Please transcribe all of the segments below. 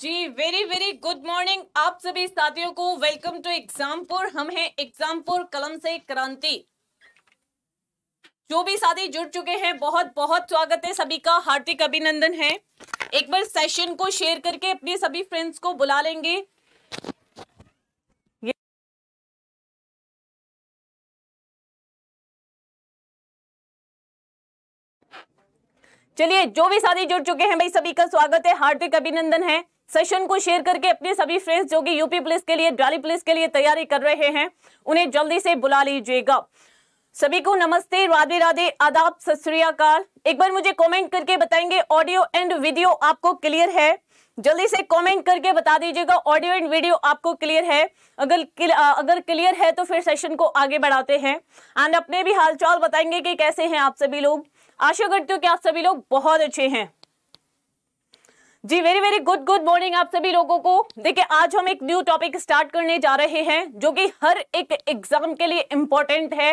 जी very very good morning आप सभी साथियों को वेलकम टू एग्जामपुर हम हैं एग्जामपुर कलम से क्रांति जो भी साथी जुड़ चुके हैं बहुत बहुत स्वागत है सभी का हार्दिक अभिनंदन है एक बार सेशन को शेयर करके अपने सभी फ्रेंड्स को बुला लेंगे चलिए जो भी साथी जुड़ चुके हैं भाई सभी का स्वागत है हार्दिक अभिनंदन है सेशन को शेयर करके अपने सभी फ्रेंड्स जो कि यूपी पुलिस के लिए डाली पुलिस के लिए तैयारी कर रहे हैं उन्हें जल्दी से बुला लीजिएगा सभी को नमस्ते राधे राधे आदाब सत एक बार मुझे कमेंट करके बताएंगे ऑडियो एंड वीडियो आपको क्लियर है जल्दी से कमेंट करके बता दीजिएगा ऑडियो एंड वीडियो आपको क्लियर है अगर क्ल, अगर क्लियर है तो फिर सेशन को आगे बढ़ाते हैं एंड अपने भी हालचाल बताएंगे कि कैसे हैं आप सभी लोग आशा करती हूँ कि आप सभी लोग बहुत अच्छे हैं जी very very good good morning आप सभी लोगों को देखिए आज हम एक न्यू टॉपिक स्टार्ट करने जा रहे हैं जो कि हर एक एग्जाम के लिए इम्पोर्टेंट है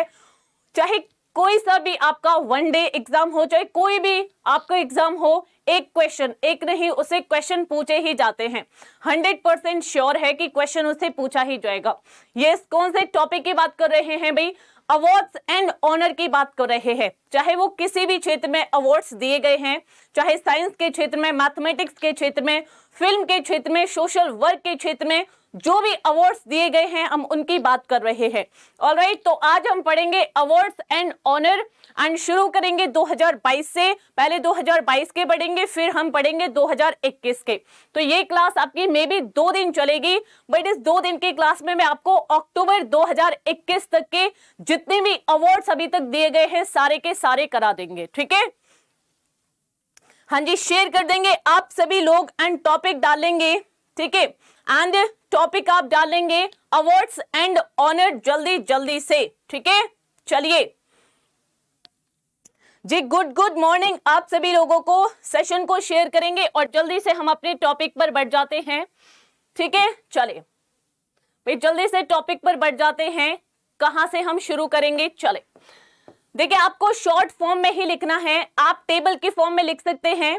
चाहे कोई सा भी आपका वन डे एग्जाम हो चाहे कोई भी आपका एग्जाम हो एक क्वेश्चन एक नहीं उसे क्वेश्चन पूछे ही जाते हैं हंड्रेड परसेंट श्योर है कि क्वेश्चन उसे पूछा ही जाएगा ये कौन से टॉपिक की बात कर रहे हैं भाई अवार्ड्स एंड ऑनर की बात कर रहे हैं चाहे वो किसी भी क्षेत्र में अवार्ड्स दिए गए हैं चाहे साइंस के क्षेत्र में मैथमेटिक्स के क्षेत्र में फिल्म के क्षेत्र में सोशल वर्क के क्षेत्र में जो भी अवार्ड्स दिए गए हैं हम उनकी बात कर रहे हैं ऑल right, तो आज हम पढ़ेंगे अवार्ड्स एंड ऑनर एंड शुरू करेंगे 2022 से पहले 2022 के पढ़ेंगे फिर हम पढ़ेंगे 2021 के तो ये क्लास आपकी मे बी दो दिन चलेगी बट इस दो दिन के क्लास में मैं आपको अक्टूबर 2021 तक के जितने भी अवार्ड्स अभी तक दिए गए हैं सारे के सारे करा देंगे ठीक है हाँ जी शेयर कर देंगे आप सभी लोग एंड टॉपिक डालेंगे ठीक है एंड टॉपिक आप डालेंगे अवार्ड्स एंड ऑनर जल्दी जल्दी से ठीक है चलिए जी गुड गुड मॉर्निंग आप सभी लोगों को सेशन को शेयर करेंगे और जल्दी से हम अपने टॉपिक पर बढ़ जाते हैं ठीक है चले जल्दी से टॉपिक पर बढ़ जाते हैं कहां से हम शुरू करेंगे चले देखिए आपको शॉर्ट फॉर्म में ही लिखना है आप टेबल के फॉर्म में लिख सकते हैं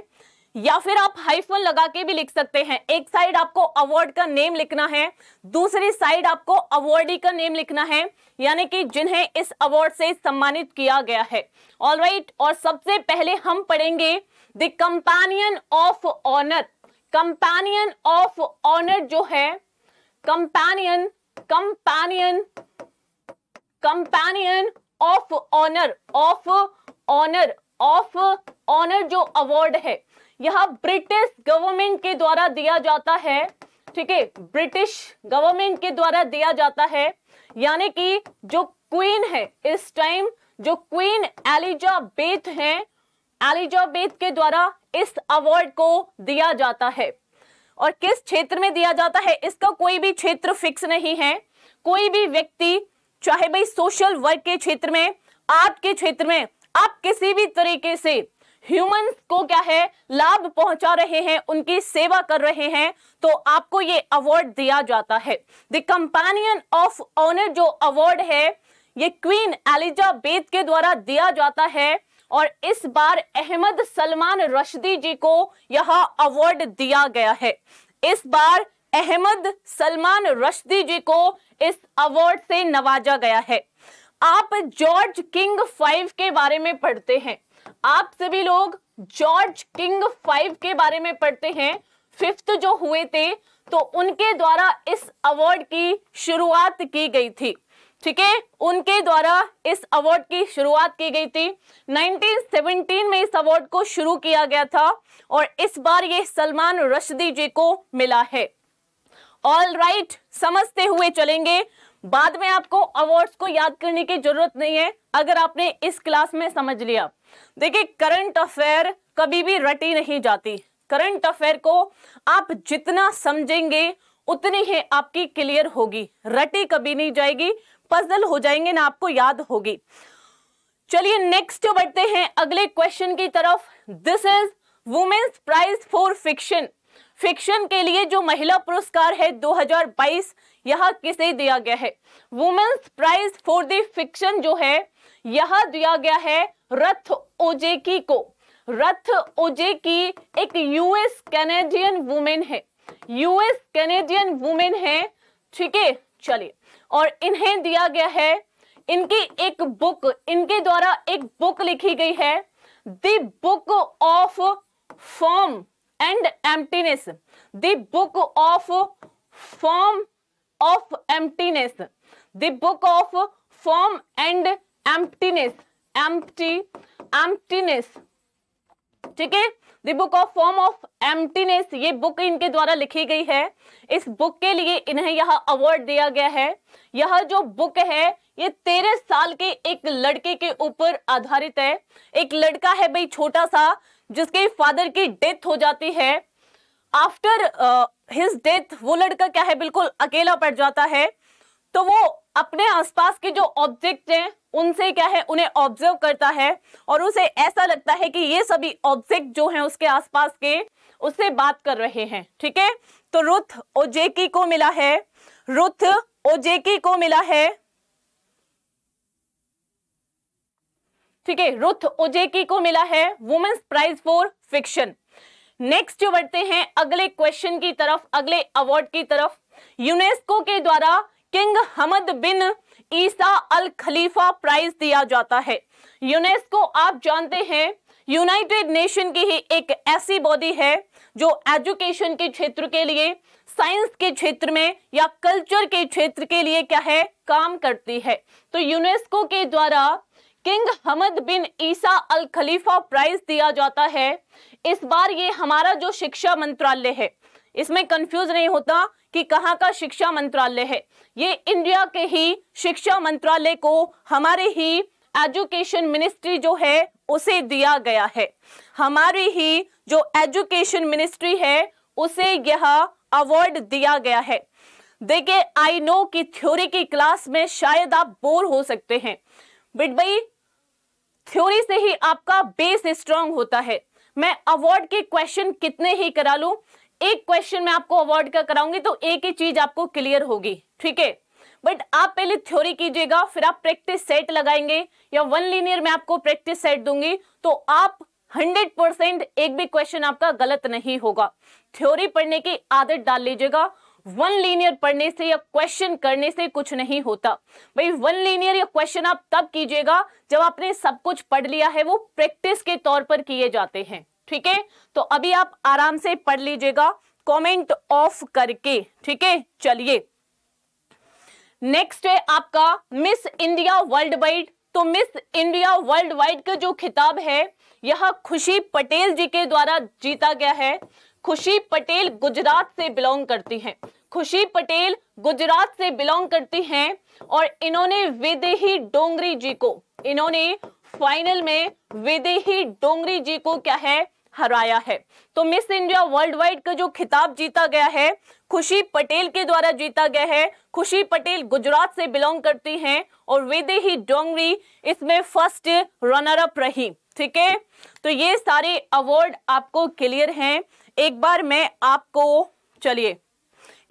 या फिर आप हाइफन लगा के भी लिख सकते हैं एक साइड आपको अवार्ड का नेम लिखना है दूसरी साइड आपको अवार्डी का नेम लिखना है यानी कि जिन्हें इस अवार्ड से सम्मानित किया गया है ऑल right, और सबसे पहले हम पढ़ेंगे the companion of honour companion of honour जो है companion companion companion of honour of honour of honour जो अवार्ड है यह ब्रिटिश गवर्नमेंट के द्वारा दिया जाता है ठीक है ब्रिटिश गवर्नमेंट के द्वारा दिया जाता है यानी कि जो क्वीन है इस टाइम जो क्वीन एलिजाबेथ है एलिजाबेथ के द्वारा इस अवार्ड को दिया जाता है और किस क्षेत्र में दिया जाता है इसका कोई भी क्षेत्र फिक्स नहीं है कोई भी व्यक्ति चाहे भाई सोशल वर्क के क्षेत्र में आर्ट के क्षेत्र में आप किसी भी तरीके से ह्यूमंस को क्या है लाभ पहुंचा रहे हैं उनकी सेवा कर रहे हैं तो आपको ये अवार्ड दिया जाता है द कंपेनियन ऑफ ऑनर जो अवार्ड है ये क्वीन एलिजाबेथ के द्वारा दिया जाता है और इस बार अहमद सलमान रशदी जी को यह अवार्ड दिया गया है इस बार अहमद सलमान रशदी जी को इस अवार्ड से नवाजा गया है आप जॉर्ज किंग फाइव के बारे में पढ़ते हैं आप सभी लोग जॉर्ज किंग फाइव के बारे में पढ़ते हैं फिफ्थ जो हुए थे तो उनके द्वारा इस अवार्ड की शुरुआत की गई थी ठीक है उनके द्वारा इस अवार्ड की शुरुआत की गई थी 1917 में इस अवार्ड को शुरू किया गया था और इस बार ये सलमान रशदी जी को मिला है ऑल राइट right, समझते हुए चलेंगे बाद में आपको अवार्ड्स को याद करने की जरूरत नहीं है अगर आपने इस क्लास में समझ लिया देखिए करंट अफेयर कभी भी रटी नहीं जाती करंट अफेयर को आप जितना समझेंगे उतनी ही आपकी क्लियर होगी रटी कभी नहीं जाएगी पजल हो जाएंगे ना आपको याद होगी चलिए नेक्स्ट बढ़ते हैं अगले क्वेश्चन की तरफ this is women's prize for fiction fiction के लिए जो महिला पुरस्कार है 2022 यह किसे दिया गया है women's prize for the fiction जो है यह दिया गया है रथ ओजेकी को रथ ओजेकी एक यूएस कैनेडियन वुमेन है यूएस कैनेडियन वुमेन है ठीक है चलिए और इन्हें दिया गया है इनकी एक बुक इनके द्वारा एक बुक लिखी गई है the book of form and emptiness the book of form of emptiness the book of form and emptiness empty emptiness ठीक है the book of form of emptiness ये बुक इनके द्वारा लिखी गई है इस बुक के लिए इन्हें यह अवार्ड दिया गया है यह जो बुक है ये तेरह साल के एक लड़के के ऊपर आधारित है एक लड़का है भाई छोटा सा जिसके फादर की डेथ हो जाती है आफ्टर हिज डेथ वो लड़का क्या है बिल्कुल अकेला पड़ जाता है तो वो अपने आसपास के जो ऑब्जेक्ट हैं उनसे क्या है उन्हें ऑब्जर्व करता है और उसे ऐसा लगता है कि ये सभी ऑब्जेक्ट जो हैं उसके आसपास के उससे बात कर रहे हैं ठीक है तो रुथ ओजेकी को मिला है रुथ ओजेकी को मिला है ठीक है रुथ ओजेकी को मिला है women's prize for fiction next जो बढ़ते हैं अगले क्वेश्चन की तरफ अगले अवार्ड की तरफ यूनेस्को के द्वारा king Hamad bin Isa Al Khalifa prize दिया जाता है यूनेस्को आप जानते हैं यूनाइटेड नेशन की ही एक ऐसी बॉडी है जो एजुकेशन के क्षेत्र के लिए साइंस के क्षेत्र में या कल्चर के क्षेत्र के लिए क्या है काम करती है तो यूनेस्को के द्वारा king Hamad bin Isa Al Khalifa prize दिया जाता है इस बार ये हमारा जो शिक्षा मंत्रालय है इसमें कंफ्यूज नहीं होता कि कहाँ का शिक्षा मंत्रालय है ये इंडिया के ही शिक्षा मंत्रालय को हमारे ही एजुकेशन मिनिस्ट्री जो है उसे दिया गया है हमारी ही जो एजुकेशन मिनिस्ट्री है उसे यह अवार्ड दिया गया है देखिए आई नो कि थ्योरी की क्लास में शायद आप बोर हो सकते हैं बट भाई थ्योरी से ही आपका बेस स्ट्रांग होता है मैं अवार्ड के क्वेश्चन कितने ही करा लूं एक क्वेश्चन में आपको अवॉर्ड कर कराऊंगी तो एक ही चीज आपको क्लियर होगी ठीक है बट आप पहले थ्योरी कीजिएगा फिर आप प्रैक्टिस सेट लगाएंगे या वन लीनियर में आपको प्रैक्टिस सेट दूंगी तो आप हंड्रेड परसेंट एक भी क्वेश्चन आपका गलत नहीं होगा थ्योरी पढ़ने की आदत डाल लीजिएगा वन लीनियर पढ़ने से या क्वेश्चन करने से कुछ नहीं होता भाई वन लीनियर या क्वेश्चन आप तब कीजिएगा जब आपने सब कुछ पढ़ लिया है वो प्रैक्टिस के तौर पर किए जाते हैं ठीक है तो अभी आप आराम से पढ़ लीजिएगा कमेंट ऑफ करके ठीक है चलिए नेक्स्ट है आपका मिस इंडिया वर्ल्ड वाइड तो मिस इंडिया वर्ल्ड वाइड का जो खिताब है यह खुशी पटेल जी के द्वारा जीता गया है खुशी पटेल गुजरात से बिलोंग करती हैं खुशी पटेल गुजरात से बिलोंग करती हैं और इन्होंने विदेही डोंगरी जी को इन्होंने फाइनल में विदेही डोंगरी जी को क्या है हराया है तो मिस इंडिया वर्ल्ड वाइड का जो खिताब जीता गया है खुशी पटेल के द्वारा जीता गया है खुशी पटेल गुजरात से बिलोंग करती हैं और वेदे ही डोंगरी इसमें फर्स्ट रनर अप रही ठीक है तो ये सारे अवार्ड आपको क्लियर हैं एक बार मैं आपको चलिए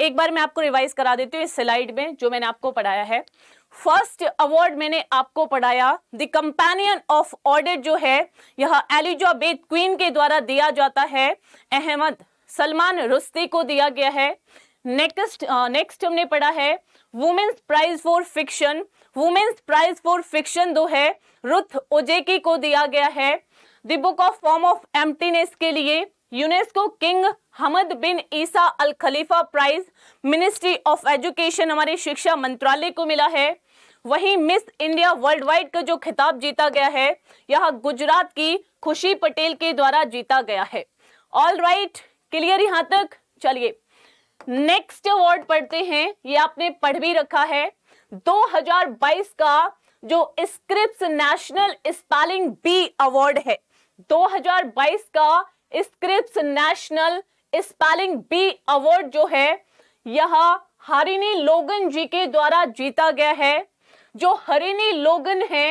एक बार मैं आपको रिवाइज करा देती हूँ इस स्लाइड में जो मैंने आपको पढ़ाया है फर्स्ट अवार्ड मैंने आपको पढ़ाया द कंपेनियन ऑफ ऑडिट जो है यह एलिजाबेथ क्वीन के द्वारा दिया जाता है अहमद सलमान रुस्ती को दिया गया है नेक्स्ट नेक्स्ट हमने पढ़ा है women's prize for fiction women's prize for fiction दो है रुथ ओजेकी को दिया गया है the book of form of emptiness के लिए UNESCO King Hamad bin Isa Al Khalifa prize ministry of education हमारे शिक्षा मंत्रालय को मिला है वहीं मिस इंडिया वर्ल्ड वाइड का जो खिताब जीता गया है यह गुजरात की खुशी पटेल के द्वारा जीता गया है ऑल राइट क्लियर यहां तक चलिए नेक्स्ट अवार्ड पढ़ते हैं ये आपने पढ़ भी रखा है 2022 का जो Scripps national spelling bee award है 2022 का Scripps national spelling bee award जो है यह हरिनी लोगन जी के द्वारा जीता गया है जो हरिनी लोगन है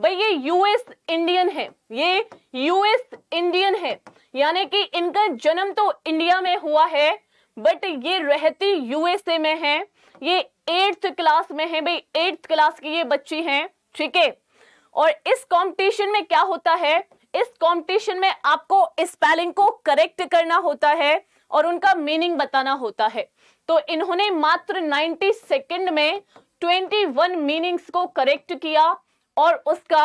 भाई ये यूएस इंडियन है ये यूएस इंडियन है यानी कि इनका जन्म तो इंडिया में हुआ है बट ये रहती यूएसए में है ये एट्थ क्लास में है भाई एट्थ क्लास की ये बच्ची हैं ठीक है ठीके? और इस कंपटीशन में क्या होता है इस कंपटीशन में आपको स्पेलिंग को करेक्ट करना होता है और उनका मीनिंग बताना होता है तो इन्होंने मात्र 90 सेकंड में 21 मीनिंग्स को करेक्ट किया और उसका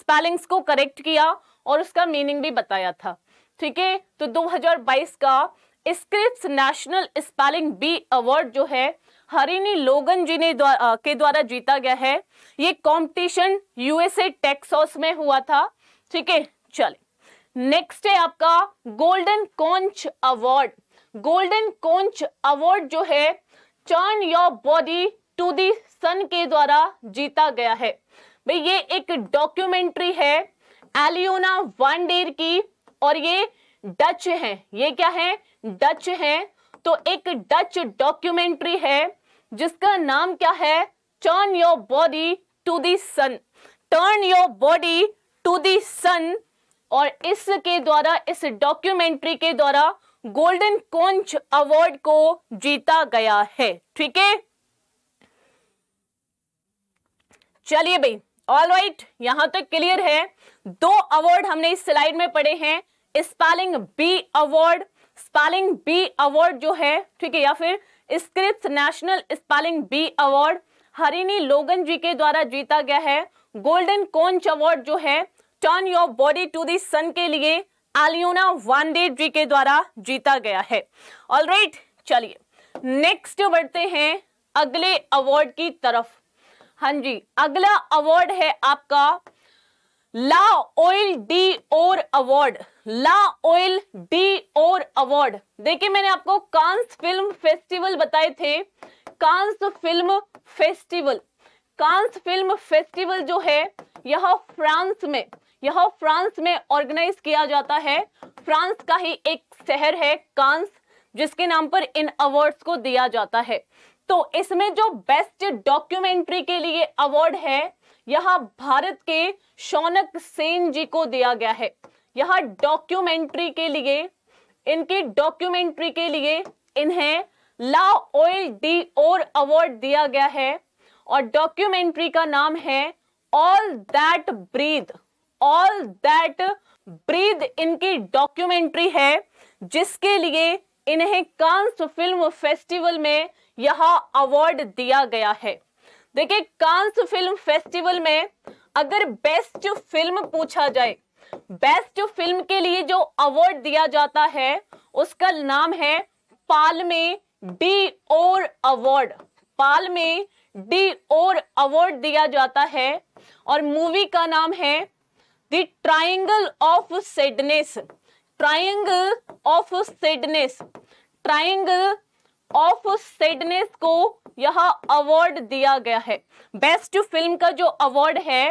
स्पेलिंग्स को करेक्ट किया और उसका मीनिंग भी बताया था ठीक है तो 2022 का Scripps national spelling bee award जो है हरिनी लोगन जी ने द्वा, के द्वारा जीता गया है ये कंपटीशन यूएसए टेक्सास में हुआ था ठीक है चले नेक्स्ट है आपका golden conch award golden conch award जो है turn your body to the sun के द्वारा जीता गया है भाई ये एक डॉक्यूमेंट्री है एलियोना वानडेर की और ये डच है ये क्या है डच है तो एक डच डॉक्यूमेंट्री है जिसका नाम क्या है turn your body to the sun turn your body to the sun और इसके द्वारा इस डॉक्यूमेंट्री के द्वारा गोल्डन कोंच अवार्ड को जीता गया है ठीक है चलिए भाई ऑल राइट यहां तक तो क्लियर है दो अवार्ड हमने इस स्लाइड में पढ़े हैं spelling bee award spelling bee award जो है ठीक है या फिर Scripps national spelling bee award Harini Logan ji के द्वारा जीता गया है गोल्डन कोंच अवार्ड जो है turn your body to the sun के लिए एलियोना वे जी के द्वारा जीता गया है ऑल राइट चलिए नेक्स्ट बढ़ते हैं अगले अवार्ड की तरफ हां जी अगला अवार्ड है आपका L'Oeil d'Or award L'Oeil d'Or award देखिए मैंने आपको कांस फिल्म फेस्टिवल बताए थे Cannes film festival Cannes film festival जो है यह फ्रांस में यह फ्रांस में ऑर्गेनाइज किया जाता है फ्रांस का ही एक शहर है कांस जिसके नाम पर इन अवार्ड्स को दिया जाता है तो इसमें जो बेस्ट डॉक्यूमेंट्री के लिए अवार्ड है यह भारत के शौनक सेन जी को दिया गया है यह डॉक्यूमेंट्री के लिए इनकी डॉक्यूमेंट्री के लिए इन्हें L'Oeil d'Or award दिया गया है और डॉक्यूमेंट्री का नाम है all that breathe all that breathe इनकी डॉक्यूमेंट्री है जिसके लिए इन्हें कांस फिल्म फेस्टिवल में यह अवार्ड दिया गया है देखिए कांस फिल्म फेस्टिवल में अगर बेस्ट फिल्म पूछा जाए बेस्ट फिल्म के लिए जो अवार्ड दिया जाता है उसका नाम है Palme d'Or award Palme d'Or award दिया जाता है और मूवी का नाम है the triangle of sadness triangle of sadness triangle of sadness को यह अवार्ड दिया गया है बेस्ट फिल्म का जो अवार्ड है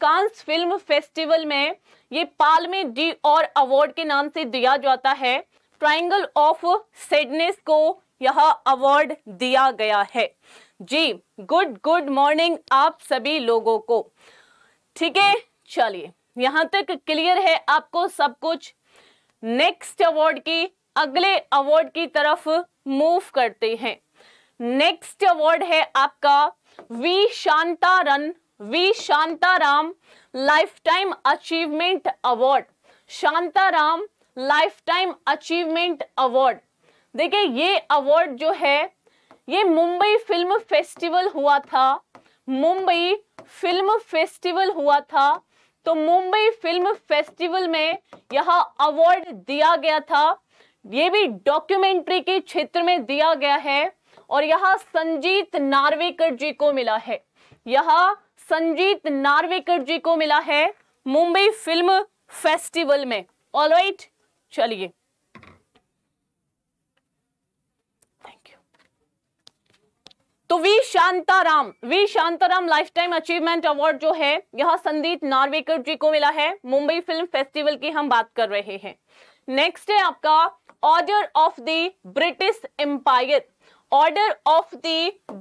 कांस फिल्म फेस्टिवल में ये पालमे डी और अवार्ड के नाम से दिया जाता है ट्राइंगल ऑफ सेडनेस को यह अवार्ड दिया गया है जी गुड गुड मॉर्निंग आप सभी लोगों को ठीक है चलिए यहां तक क्लियर है आपको सब कुछ नेक्स्ट अवार्ड की अगले अवार्ड की तरफ मूव करते हैं नेक्स्ट अवार्ड है आपका V Shantaram V Shantaram lifetime achievement award Shantaram lifetime achievement award देखिए ये अवार्ड जो है ये मुंबई फिल्म फेस्टिवल हुआ था मुंबई फिल्म फेस्टिवल हुआ था तो मुंबई फिल्म फेस्टिवल में यह अवार्ड दिया गया था ये भी डॉक्यूमेंट्री के क्षेत्र में दिया गया है और यह संजीत नार्वेकर जी को मिला है यह संजीत नार्वेकर जी को मिला है मुंबई फिल्म फेस्टिवल में ऑलराइट right, चलिए तो V Shantaram V Shantaram lifetime achievement award जो है यह संदीप नार्वेकर जी को मिला है मुंबई फिल्म फेस्टिवल की हम बात कर रहे हैं नेक्स्ट है आपका order of the British empire order of the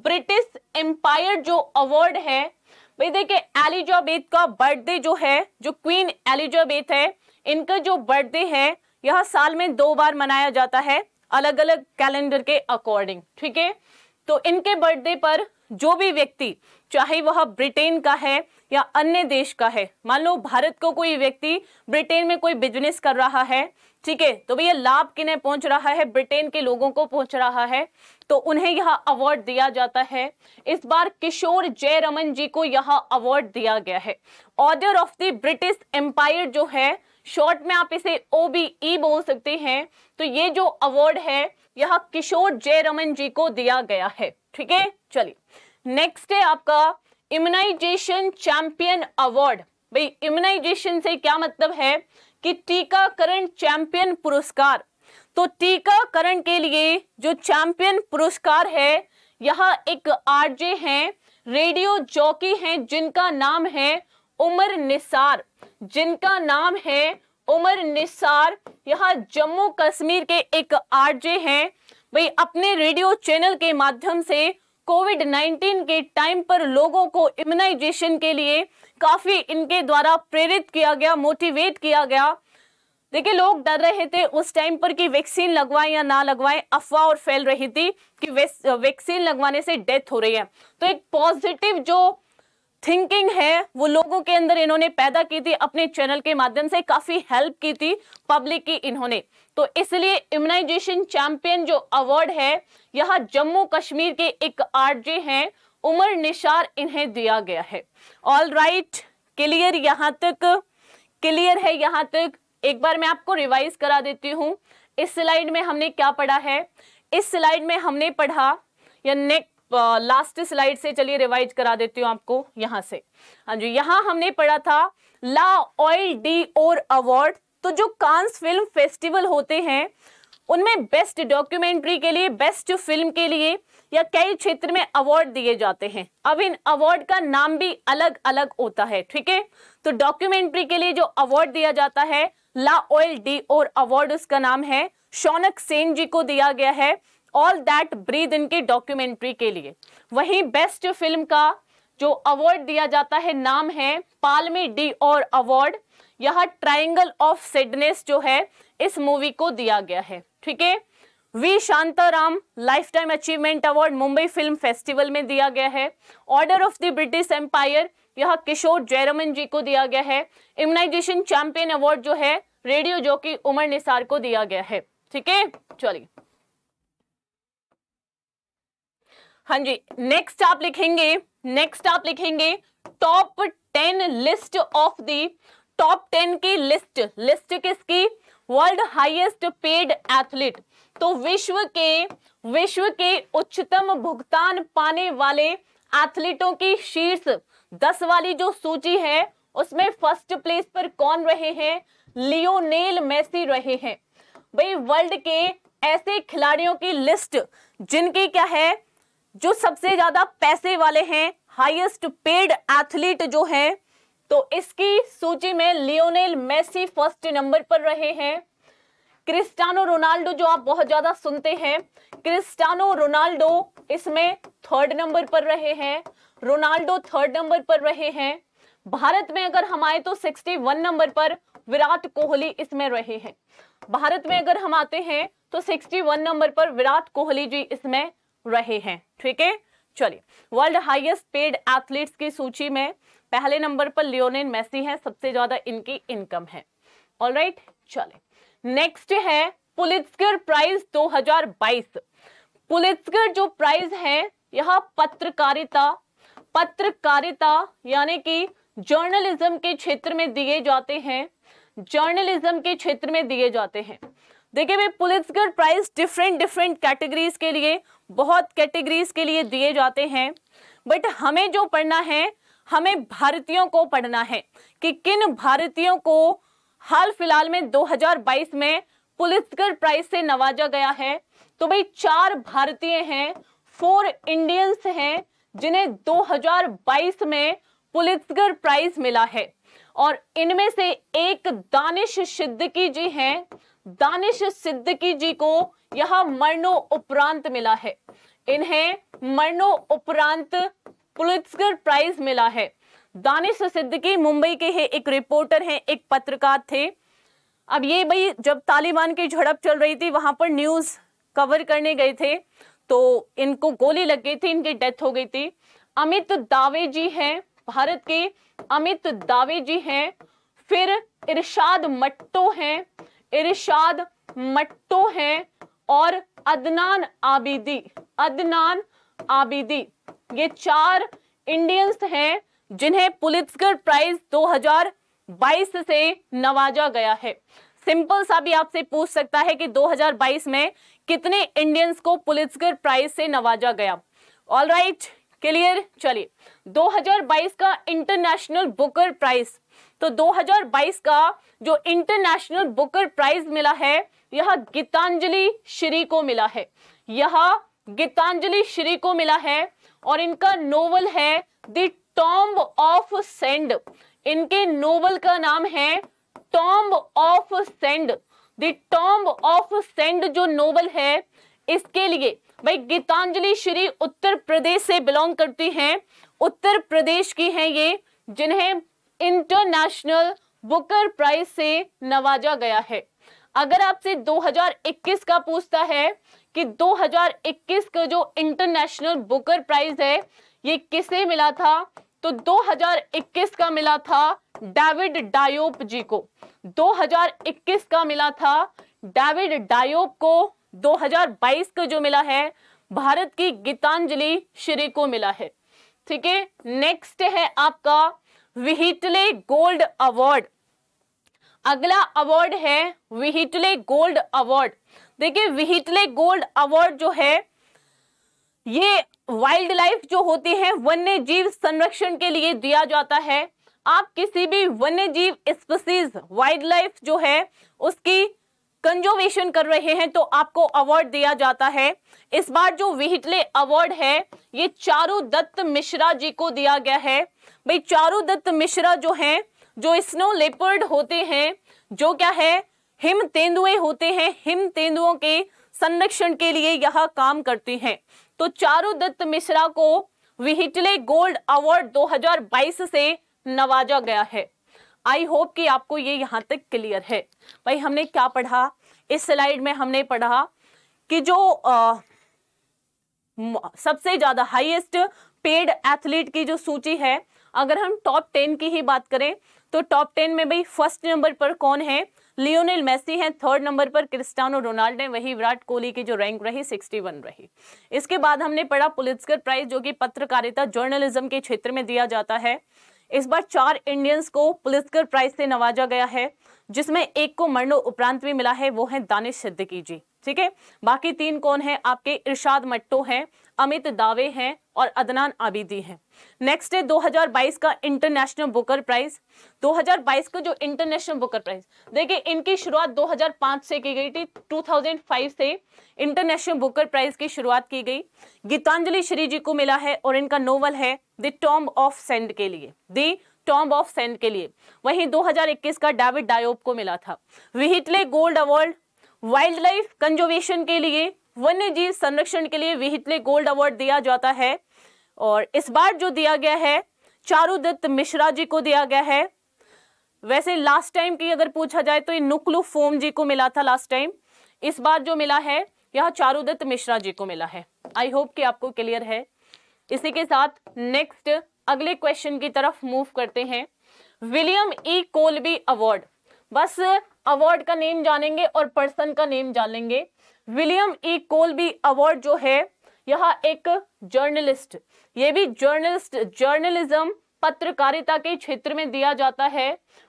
British empire जो अवार्ड है भाई देखिए एलिजाबेथ का बर्थडे जो है जो क्वीन एलिजाबेथ है इनका जो बर्थडे है यह साल में दो बार मनाया जाता है अलग अलग कैलेंडर के अकॉर्डिंग ठीक है तो इनके बर्थडे पर जो भी व्यक्ति चाहे वह ब्रिटेन का है या अन्य देश का है मान लो भारत को कोई व्यक्ति ब्रिटेन में कोई बिजनेस कर रहा है ठीक है तो भैया लाभ किन्हें पहुंच रहा है ब्रिटेन के लोगों को पहुंच रहा है तो उन्हें यह अवार्ड दिया जाता है इस बार किशोर जयरमन जी को यह अवार्ड दिया गया है order of the British empire जो है शॉर्ट में आप इसे ओ e बोल सकते हैं तो ये जो अवार्ड है यह किशोर जय रमन जी को दिया गया है ठीक है चलिए नेक्स्ट है आपका इम्यूनाइजेशन चैंपियन अवार्ड भाई इम्यूनाइजेशन से क्या मतलब है कि टीकाकरण चैंपियन पुरस्कार तो टीकाकरण के लिए जो चैंपियन पुरस्कार है यह एक आरजे हैं रेडियो जॉकी हैं जिनका नाम है उमर निसार जिनका नाम है उमर निसार यहाँ जम्मू कश्मीर के एक आरजे हैं भाई अपने रेडियो चैनल के माध्यम से कोविड 19 के टाइम पर लोगों को इम्यूनाइजेशन के लिए काफ़ी इनके द्वारा प्रेरित किया गया मोटिवेट किया गया देखिए लोग डर रहे थे उस टाइम पर कि वैक्सीन लगवाएं या ना लगवाएं अफवाह और फैल रही थी कि वैक्सीन लगवाने से डेथ हो रही है तो एक पॉजिटिव जो थिंकिंग है वो लोगों के अंदर इन्होंने पैदा की थी अपने चैनल के माध्यम से काफ़ी हेल्प की थी पब्लिक की इन्होंने तो इसलिए इम्यूनाइजेशन चैंपियन जो अवार्ड है यह जम्मू कश्मीर के एक आरजे हैं उमर निशार इन्हें दिया गया है ऑल राइट क्लियर यहाँ तक क्लियर है यहाँ तक एक बार मैं आपको रिवाइज करा देती हूँ इस स्लाइड में हमने क्या पढ़ा है इस स्लाइड में हमने पढ़ा या नेक लास्ट स्लाइड से चलिए रिवाइज करा देती हूँ आपको यहाँ से हाँ जी यहाँ हमने पढ़ा था L'Oeil d'Or award तो जो कांस फिल्म फेस्टिवल होते हैं उनमें बेस्ट डॉक्यूमेंट्री के लिए बेस्ट फिल्म के लिए या कई क्षेत्र में अवार्ड दिए जाते हैं अब इन अवार्ड का नाम भी अलग अलग होता है ठीक है तो डॉक्यूमेंट्री के लिए जो अवार्ड दिया जाता है L'Oeil d'Or award उसका नाम है शौनक सेन जी को दिया गया है ऑल दैट ब्रीद इनकी डॉक्यूमेंट्री के लिए वहीं बेस्ट फिल्म का जो अवार्ड दिया जाता है नाम है पालमी डी और अवार्ड यह ट्राइंगल ऑफ सेडनेस जो है इस मूवी को दिया गया है ठीक है V Shantaram lifetime achievement award Mumbai film festival में दिया गया है order of the British empire यह किशोर जयरमन जी को दिया गया है इम्यूनाइजेशन चैंपियन अवार्ड जो है रेडियो जो की उमर निसार को दिया गया है ठीक है चलिए हाँ जी नेक्स्ट आप लिखेंगे नेक्स्ट आप लिखेंगे top ten list of the top ten की लिस्ट लिस्ट किसकी वर्ल्ड हाईएस्ट पेड एथलीट तो विश्व के विश्व के उच्चतम भुगतान पाने वाले एथलीटों की शीर्ष दस वाली जो सूची है उसमें फर्स्ट प्लेस पर कौन रहे हैं लियोनेल मेसी रहे हैं भाई वर्ल्ड के ऐसे खिलाड़ियों की लिस्ट जिनकी क्या है जो सबसे ज्यादा पैसे वाले हैं हाईएस्ट पेड एथलीट जो हैं तो इसकी सूची में लियोनेल मेसी फर्स्ट नंबर पर रहे हैं क्रिस्टानो रोनाल्डो जो आप बहुत ज्यादा सुनते हैं क्रिस्टानो रोनाल्डो इसमें थर्ड नंबर पर रहे हैं रोनाल्डो थर्ड नंबर पर रहे हैं भारत में अगर हम आए तो 61 नंबर पर विराट कोहली इसमें रहे हैं भारत में अगर हम आते हैं तो 61 नंबर पर विराट कोहली जी इसमें रहे हैं ठीक है चलिए वर्ल्ड हाईएस्ट पेड एथलीट्स की सूची में पहले नंबर पर लियोनेल मेसी है सबसे ज्यादा इनकी इनकम है ऑल राइट चले नेक्स्ट है पुलिसकर प्राइज 2022 पुलिसकर जो प्राइज है यह पत्रकारिता पत्रकारिता यानी कि जर्नलिज्म के क्षेत्र में दिए जाते हैं जर्नलिज्म के क्षेत्र में दिए जाते हैं देखिए भाई Pulitzer prize different different categories के लिए बहुत कैटेगरीज के लिए दिए जाते हैं बट हमें जो पढ़ना है हमें भारतीयों को पढ़ना है कि किन भारतीयों को हाल फिलहाल में 2022 में पुलिसकर प्राइस से नवाजा गया है तो भाई चार भारतीय हैं फोर इंडियंस हैं जिन्हें 2022 में पुलिसकर प्राइस मिला है और इनमें से एक दानिश सिद्दकी जी हैं दानिश सिद्दकी जी को यह मरणो उपरांत मिला है इन्हें मरणो उपरांत पुलित्जर प्राइज मिला है दानिश सिद्दकी मुंबई के है एक रिपोर्टर हैं एक पत्रकार थे अब ये भाई जब तालिबान की झड़प चल रही थी वहां पर न्यूज कवर करने गए थे तो इनको गोली लग गई थी इनकी डेथ हो गई थी अमित दावे जी हैं भारत के अमित दावे जी हैं फिर इरशाद मट्टो हैं इरशाद मट्टो हैं और अदनान आबिदी अदनान आबिदी ये चार इंडियंस हैं जिन्हें पुलित्सगर प्राइज 2022 से नवाजा गया है सिंपल सा भी आपसे पूछ सकता है कि 2022 में कितने इंडियंस को पुलित्सगर प्राइज से नवाजा गया ऑल राइट क्लियर चलिए 2022 का इंटरनेशनल बुकर प्राइज तो 2022 का जो इंटरनेशनल बुकर प्राइज मिला है यह गीतांजलि श्री को मिला है यह गीतांजलि श्री को मिला है और इनका नोवल है द टॉम्ब ऑफ सेंड इनके नोवल का नाम है tomb of sand the tomb of sand जो नोवल है इसके लिए भाई गीतांजलि श्री उत्तर प्रदेश से बिलोंग करती हैं उत्तर प्रदेश की हैं ये जिन्हें इंटरनेशनल बुकर प्राइज से नवाजा गया है अगर आपसे 2021 का पूछता है कि 2021 का जो इंटरनेशनल बुकर प्राइज है ये किसे मिला था तो 2021 का मिला था डेविड डायोप जी को 2021 का मिला था डेविड डायोप को 2022 का जो मिला है भारत की गीतांजलि श्री को मिला है ठीक है नेक्स्ट है आपका विहिटले गोल्ड अवार्ड अगला अवार्ड है विहिटले गोल्ड अवार्ड देखिए विहिटले गोल्ड अवार्ड जो है ये वाइल्ड लाइफ जो होती है वन्य जीव संरक्षण के लिए दिया जाता है आप किसी भी वन्य जीव स्पीसीज वाइल्ड लाइफ जो है उसकी कंजर्वेशन कर रहे हैं तो आपको अवार्ड दिया जाता है इस बार जो विहिटले अवार्ड है ये चारू दत्त मिश्रा जी को दिया गया है भाई चारू दत्त मिश्रा जो हैं जो स्नो लेपर्ड होते हैं जो क्या है हिम तेंदुए होते हैं हिम तेंदुओं के संरक्षण के लिए यह काम करते हैं तो चारू दत्त मिश्रा को विहिटले गोल्ड अवार्ड 2022 से नवाजा गया है आई होप कि आपको ये यहाँ तक क्लियर है भाई हमने क्या पढ़ा इस स्लाइड में हमने पढ़ा कि जो आ, सबसे ज़्यादा हाईएस्ट पेड एथलीट की जो सूची है अगर हम टॉप टेन की ही बात करें तो टॉप टेन में भाई फर्स्ट नंबर पर कौन है लियोनेल मेसी हैं थर्ड नंबर पर क्रिस्टानो रोनाल्डो वही विराट कोहली की जो रैंक रही 61 रही इसके बाद हमने पढ़ा पुलिस्कर प्राइज जो कि पत्रकारिता जर्नलिज्म के क्षेत्र में दिया जाता है इस बार चार इंडियंस को पुलिस्कर प्राइज से नवाजा गया है जिसमें एक को मरणो उपरांत भी मिला है वो है दानिश सिद्दीकी जी ठीक है बाकी तीन कौन है आपके इर्शाद मट्टो हैं अमित दावे हैं और अदनान आबिदी हैं नेक्स्ट है 2022 का इंटरनेशनल बुकर प्राइस 2022 का जो इंटरनेशनल बुकर प्राइस देखिए इनकी शुरुआत 2005 से की गई थी 2005 से इंटरनेशनल बुकर प्राइस की शुरुआत की गई गीतांजलि श्री जी को मिला है और इनका नोवल है द टॉम ऑफ सेंड के लिए दी टॉम ऑफ सेंड के लिए वहीं 2021 का डेविड डायोब को मिला था Whitley gold award wildlife conservation के लिए वन्य जीव संरक्षण के लिए विहितले गोल्ड अवार्ड दिया जाता है और इस बार जो दिया गया है चारुदत्त मिश्रा जी को दिया गया है वैसे लास्ट टाइम की अगर पूछा जाए तो ये नुकलू फोम जी को मिला था लास्ट टाइम इस बार जो मिला है यह चारुदत्त मिश्रा जी को मिला है आई होप कि आपको क्लियर है इसी के साथ नेक्स्ट अगले क्वेश्चन की तरफ मूव करते हैं विलियम ई कोलबी अवार्ड बस अवार्ड का नेम जानेंगे और पर्सन का नेम जानेंगे विलियम ई कोलबी अवार्ड जो है यह एक जर्नलिस्ट ये भी जर्नलिस्ट जर्नलिज्म पत्रकारिता के क्षेत्र में दिया जाता है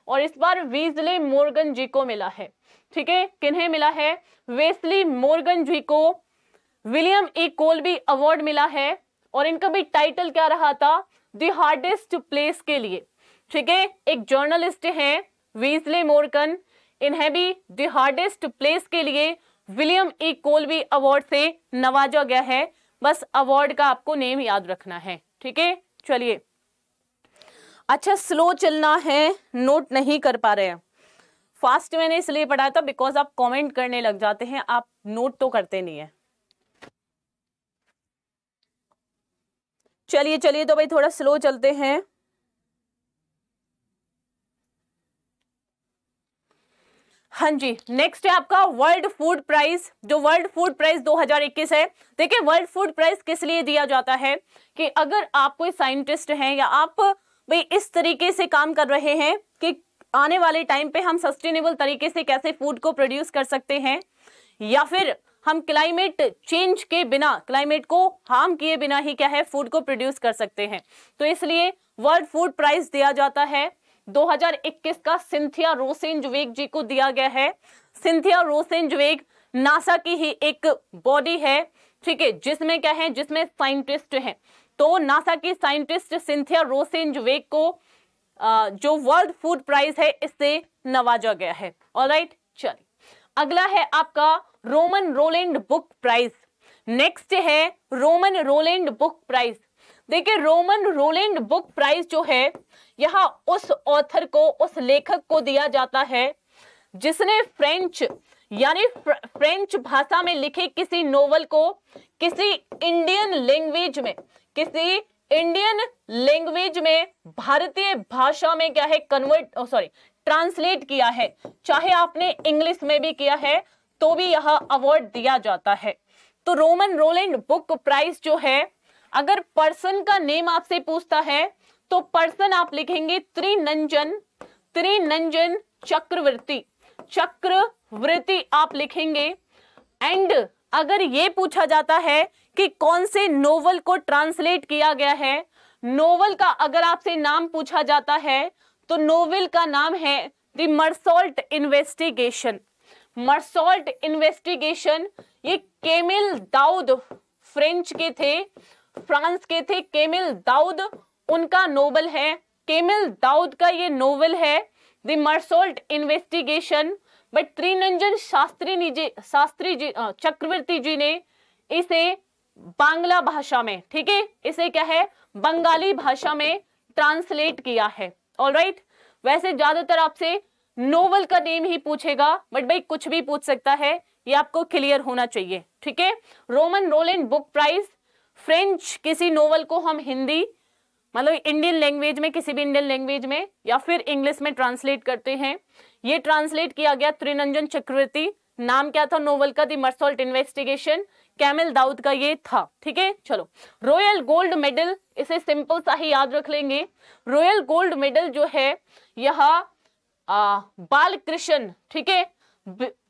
और इस बार वीजले मोर्गन जी को मिला है ठीक है किन्हें मिला है वेस्ली मोर्गन जी को विलियम ई कोलबी अवार्ड मिला है और इनका भी टाइटल क्या रहा था द हार्डेस्ट प्लेस के लिए ठीक है एक जर्नलिस्ट हैं वीजले मोर्गन इन्हें भी द हार्डेस्ट प्लेस के लिए विलियम ई कोलवी अवार्ड से नवाजा गया है बस अवार्ड का आपको नेम याद रखना है ठीक है चलिए अच्छा स्लो चलना है नोट नहीं कर पा रहे हैं फास्ट मैंने इसलिए पढ़ाया था बिकॉज आप कमेंट करने लग जाते हैं आप नोट तो करते नहीं है चलिए चलिए तो भाई थोड़ा स्लो चलते हैं हाँ जी नेक्स्ट है आपका वर्ल्ड फूड प्राइस जो वर्ल्ड फूड प्राइस 2021 है देखिए वर्ल्ड फूड प्राइस किस लिए दिया जाता है कि अगर आप कोई साइंटिस्ट हैं या आप भाई इस तरीके से काम कर रहे हैं कि आने वाले टाइम पे हम सस्टेनेबल तरीके से कैसे फूड को प्रोड्यूस कर सकते हैं या फिर हम क्लाइमेट चेंज के बिना क्लाइमेट को हार्म किए बिना ही क्या है फूड को प्रोड्यूस कर सकते हैं तो इसलिए वर्ल्ड फूड प्राइस दिया जाता है 2021 का सिंथिया रोसेन जुवेग जी को दिया गया है सिंथिया रोसेन जुवेग नासा की ही एक बॉडी है ठीक है जिसमें क्या है जिसमें साइंटिस्ट हैं तो नासा की साइंटिस्ट सिंथिया रोसेन जुवेग को जो वर्ल्ड फूड प्राइज है इससे नवाजा गया है ऑलराइट चलिए अगला है आपका Romain Rolland book prize next है रोमन रोलैंड बुक प्राइज देखिए रोमन रोलैंड बुक प्राइज जो है यहाँ उस ऑथर को उस लेखक को दिया जाता है जिसने फ्रेंच यानी फ्रेंच भाषा में लिखे किसी नोवेल को किसी इंडियन लैंग्वेज में किसी इंडियन लैंग्वेज में भारतीय भाषा में क्या है कन्वर्ट सॉरी ट्रांसलेट किया है चाहे आपने इंग्लिश में भी किया है तो भी यह अवार्ड दिया जाता है तो रोमन रोलैंड बुक प्राइज जो है अगर पर्सन का नेम आपसे पूछता है तो पर्सन आप लिखेंगे त्रिनंजन त्रिनंजन चक्रवर्ती चक्रवृत्ति आप लिखेंगे एंड अगर ये पूछा जाता है कि कौन से नोवल को ट्रांसलेट किया गया है नोवल का अगर आपसे नाम पूछा जाता है तो नोवेल का नाम है the Meursault investigation Meursault investigation ये केमिल दाऊद फ्रेंच के थे फ्रांस के थे केमिल दाऊद उनका नोबल है केमिल दाऊद का ये नोवेल है the Meursault investigation but Trinanjan Shastri ji Shastri ji Chakraborty ji ने इसे बांग्ला भाषा में ठीक है इसे क्या है बंगाली भाषा में ट्रांसलेट किया है ऑल राइट right? वैसे ज्यादातर आपसे नोवेल का नेम ही पूछेगा बट भाई कुछ भी पूछ सकता है ये आपको क्लियर होना चाहिए ठीक है Romain Rolland book prize French किसी नोवल को हम हिंदी मतलब इंडियन लैंग्वेज में किसी भी इंडियन लैंग्वेज में या फिर इंग्लिश में ट्रांसलेट करते हैं ये ट्रांसलेट किया गया त्रिनंजन चक्रवर्ती नाम क्या था नोवल का the Meursault investigation Kamel Daoud का ये था ठीक है चलो रॉयल गोल्ड मेडल इसे सिंपल सा ही याद रख लेंगे रॉयल गोल्ड मेडल जो है यह बाल कृष्ण ठीक है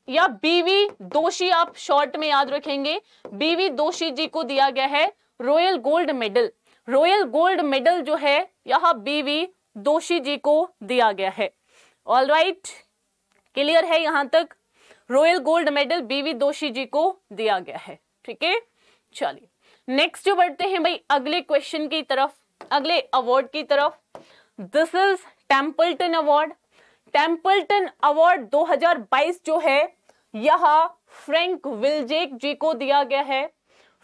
या बीवी दोषी आप शॉर्ट में याद रखेंगे बीवी दोषी जी को दिया गया है royal gold medal royal gold medal जो है यह बीवी दोषी जी को दिया गया है ऑल राइट क्लियर है यहां तक रॉयल गोल्ड मेडल बीवी दोषी जी को दिया गया है ठीक है चलिए नेक्स्ट जो बढ़ते हैं भाई अगले क्वेश्चन की तरफ अगले अवार्ड की तरफ this is Templeton award Templeton award 2022 जो है यह फ्रैंक विलजेक जी को दिया गया है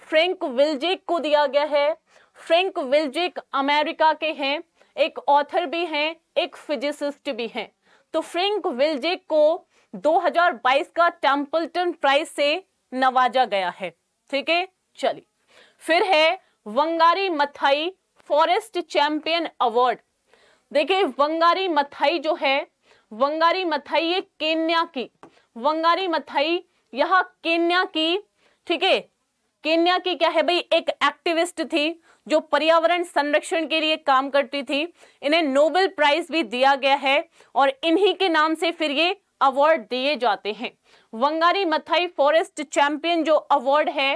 फ्रेंक विल्जेक को दिया गया है फ्रेंक विल्जेक अमेरिका के हैं एक ऑथर भी हैं एक फिजिसिस्ट भी हैं तो फ्रेंक विल्जेक को 2022 का टेम्पल्टन प्राइज से नवाजा गया है ठीक है चलिए फिर है Wangari Maathai forest champion award देखिए वंगारी मथाई जो है वंगारी मथाई ये केन्या की वंगारी मथाई यह केन्या की ठीक है केन्या की क्या है भाई एक एक्टिविस्ट थी जो पर्यावरण संरक्षण के लिए काम करती थी इन्हें नोबेल प्राइज भी दिया गया है और इन्हीं के नाम से फिर ये अवार्ड दिए जाते हैं वंगारी मथाई फॉरेस्ट चैंपियन जो अवार्ड है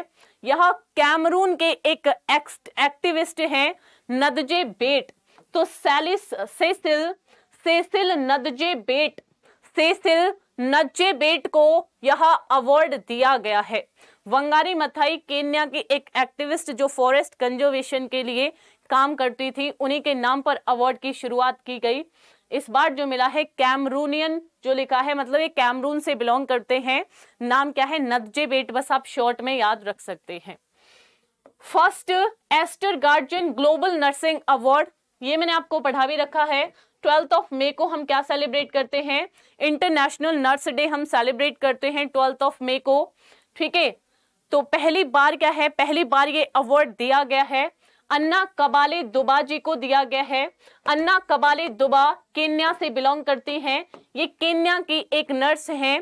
यह कैमरून के एक एक्टिविस्ट हैं नदजे बेट तो सैलिस Cecile Cecile Ndjebet Cecile Ndjebet को यह अवार्ड दिया गया है वंगारी मथाई केन्या की एक एक्टिविस्ट जो फॉरेस्ट कंजर्वेशन के लिए काम करती थी उन्हीं के नाम पर अवार्ड की शुरुआत की गई इस बार जो मिला है कैमरूनियन जो लिखा है मतलब ये कैमरून से बिलोंग करते हैं नाम क्या है नदजे बेट बस आप शॉर्ट में याद रख सकते हैं first Aster guardian global nursing award ये मैंने आपको पढ़ा भी रखा है ट्वेल्थ ऑफ मे को हम क्या सेलिब्रेट करते हैं इंटरनेशनल नर्स डे हम सेलिब्रेट करते हैं ट्वेल्थ ऑफ मे को ठीक है तो पहली बार क्या है पहली बार ये अवार्ड दिया गया है अन्ना कबाले दुबा जी को दिया गया है अन्ना कबाले दुबा केन्या से बिलोंग करती हैं ये केन्या की एक नर्स हैं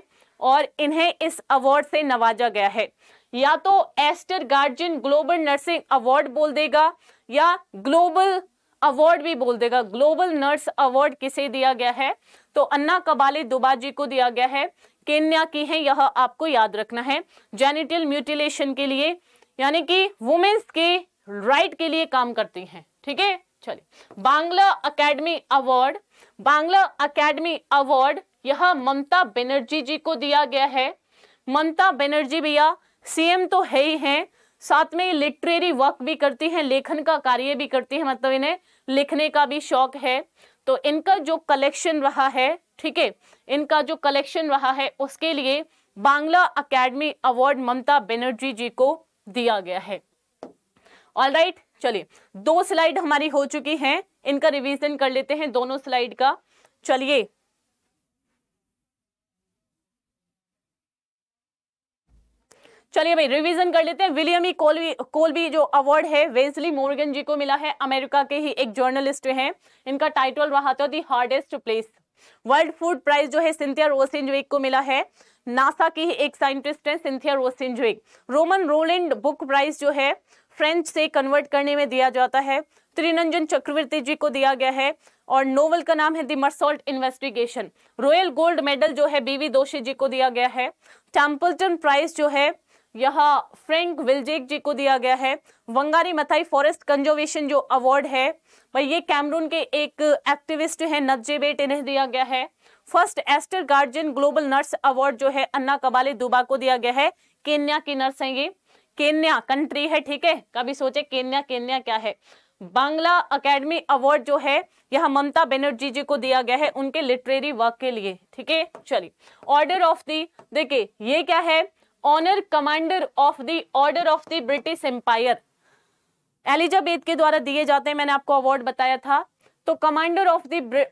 और इन्हें इस अवार्ड से नवाजा गया है या तो Aster guardian global nursing award बोल देगा या ग्लोबल अवार्ड भी बोल देगा ग्लोबल नर्स अवार्ड किसे दिया गया है तो अन्ना कबाले दुबा जी को दिया गया है केन्या की है यह आपको याद रखना है जेनिटल म्यूटिलेशन के लिए यानी कि वुमेन्स के राइट के लिए काम करती हैं ठीक है चलिए Bangla academy award Bangla academy award यह ममता बनर्जी जी को दिया गया है ममता बनर्जी भैया सीएम तो है ही हैं साथ में लिटरेरी वर्क भी करती हैं लेखन का कार्य भी करती हैं मतलब इन्हें लिखने का भी शौक है तो इनका जो कलेक्शन रहा है ठीक है इनका जो कलेक्शन रहा है उसके लिए बांग्ला अकेडमी अवार्ड ममता बनर्जी जी को दिया गया है ऑल राइट चलिए दो स्लाइड हमारी हो चुकी हैं इनका रिवीजन कर लेते हैं दोनों स्लाइड का चलिए चलिए भाई रिवीजन कर लेते हैं विलियम कोलवी कोलबी जो अवार्ड है वेजली मोर्गन जी को मिला है अमेरिका के ही एक जर्नलिस्ट हैं इनका टाइटल रहा था the hardest place world food prize जो है सिंथिया जो एक को मिला है नासा की ही एक साइंटिस्ट है सिंथिया जो एक रोमन रोलेंड बुक प्राइज जो है फ्रेंच से कन्वर्ट करने में दिया जाता है त्रिनंजन चक्रवर्ती जी को दिया गया है और नोवल का नाम है the Meursault investigation royal gold medal जो है बीवी दोषी जी को दिया गया है टेम्पल्टन प्राइज जो है यह फ्रेंक विलजेक जी को दिया गया है वंगारी मथाई फॉरेस्ट कंजर्वेशन जो अवार्ड है भाई ये कैमरून के एक एक्टिविस्ट हैं है बेट इन्हें दिया गया है first Aster guardian global nurse award जो है अन्ना कबाले दुबा को दिया गया है केन्या की नर्स है ये केन्या कंट्री है ठीक है कभी सोचे केन्या केन्या क्या है बांग्ला अकेडमी अवार्ड जो है यह ममता बनर्जी जी को दिया गया है उनके लिटरेरी वर्क के लिए ठीक है चलिए ऑर्डर ऑफ दी देखिए ये क्या है honour commander of the order of the British Empire Elizabeth के द्वारा दिए जाते हैं मैंने आपको अवार्ड बताया था तो commander of the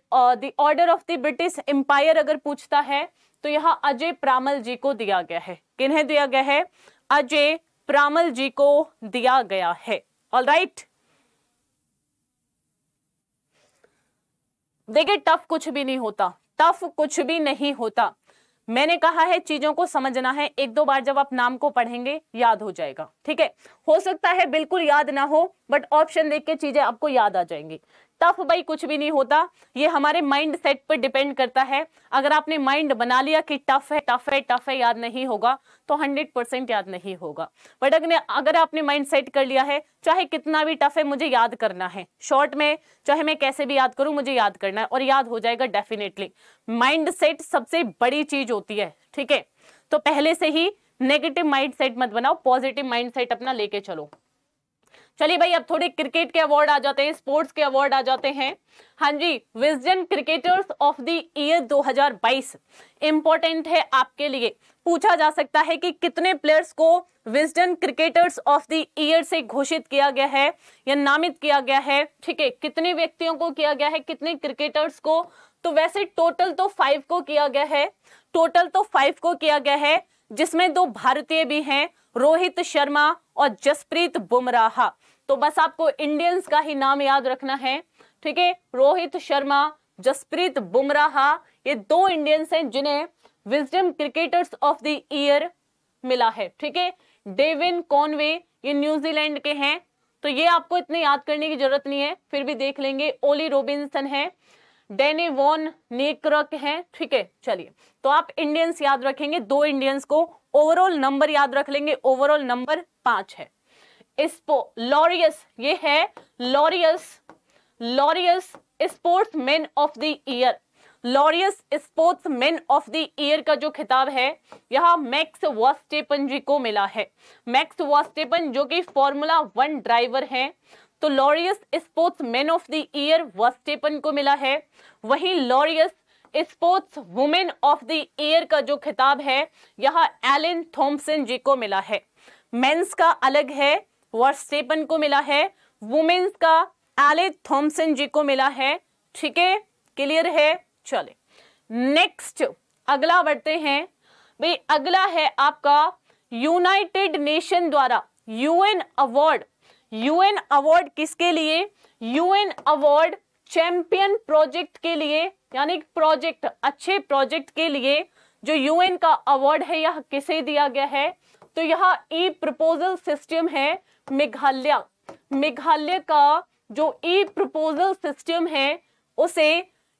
order of the British Empire अगर पूछता है तो यह अजय प्रामल जी को दिया गया है किन्हें दिया गया है अजय प्रामल जी को दिया गया है ऑल राइट देखिए टफ कुछ भी नहीं होता टफ कुछ भी नहीं होता मैंने कहा है चीजों को समझना है एक दो बार जब आप नाम को पढ़ेंगे याद हो जाएगा ठीक है हो सकता है बिल्कुल याद ना हो बट ऑप्शन देख के चीजें आपको याद आ जाएंगी टफ भाई कुछ भी नहीं होता ये हमारे माइंड सेट पर डिपेंड करता है अगर आपने माइंड बना लिया कि टफ है टफ है टफ है याद नहीं होगा तो हंड्रेड परसेंट याद नहीं होगा बट अगर अगर आपने माइंड सेट कर लिया है चाहे कितना भी टफ है मुझे याद करना है शॉर्ट में चाहे मैं कैसे भी याद करूं मुझे याद करना है और याद हो जाएगा डेफिनेटली माइंड सेट सबसे बड़ी चीज होती है ठीक है तो पहले से ही नेगेटिव माइंड सेट मत बनाओ पॉजिटिव माइंड सेट अपना लेके चलो चलिए भाई अब थोड़े क्रिकेट के अवार्ड आ जाते हैं स्पोर्ट्स के अवार्ड आ जाते हैं हाँ जी Wisden cricketers of the year 2022 important है आपके लिए पूछा जा सकता है कि कितने प्लेयर्स को Wisden cricketers of the year से घोषित किया गया है या नामित किया गया है ठीक है कितने व्यक्तियों को किया गया है कितने क्रिकेटर्स को तो वैसे टोटल तो फाइव को किया गया है टोटल तो फाइव को किया गया है जिसमें दो भारतीय भी हैं रोहित शर्मा और जसप्रीत बुमराह तो बस आपको इंडियंस का ही नाम याद रखना है ठीक है रोहित शर्मा जसप्रीत बुमराह ये दो इंडियंस हैं जिन्हें Wisden cricketers of the year मिला है ठीक है डेविन कॉनवे ये न्यूजीलैंड के हैं तो ये आपको इतने याद करने की जरूरत नहीं है फिर भी देख लेंगे ओली रोबिन्सन है डेनी वॉन नेक्रक है ठीक है चलिए तो आप इंडियंस याद रखेंगे दो इंडियंस को ओवरऑल नंबर याद रख लेंगे ओवरऑल नंबर पांच है इस्पो लॉरियस ये है Laureus Laureus sportsman of the year Laureus sportsman of the year का जो खिताब है यह मैक्स वास्टेपन जी को मिला है मैक्स वास्टेपन जो कि फॉर्मूला वन ड्राइवर हैं तो Laureus sportsman of the year Verstappen को मिला है वहीं Laureus sportswoman of the year का जो खिताब है यह एलिन थॉम्सन जी को मिला है मेंस का अलग है वर्स्टेपन को मिला है वुमेन्स का एले थॉम्सन जी को मिला है ठीक है क्लियर है चले नेक्स्ट अगला बढ़ते हैं भाई अगला है आपका यूनाइटेड नेशन द्वारा यूएन अवार्ड यूएन अवार्ड किसके लिए यूएन अवार्ड चैंपियन प्रोजेक्ट के लिए यानी प्रोजेक्ट अच्छे प्रोजेक्ट के लिए जो यूएन का अवार्ड है यह किसे दिया गया है तो यह ई प्रपोजल सिस्टम है मेघालय मेघालय का जो ई प्रपोजल सिस्टम है उसे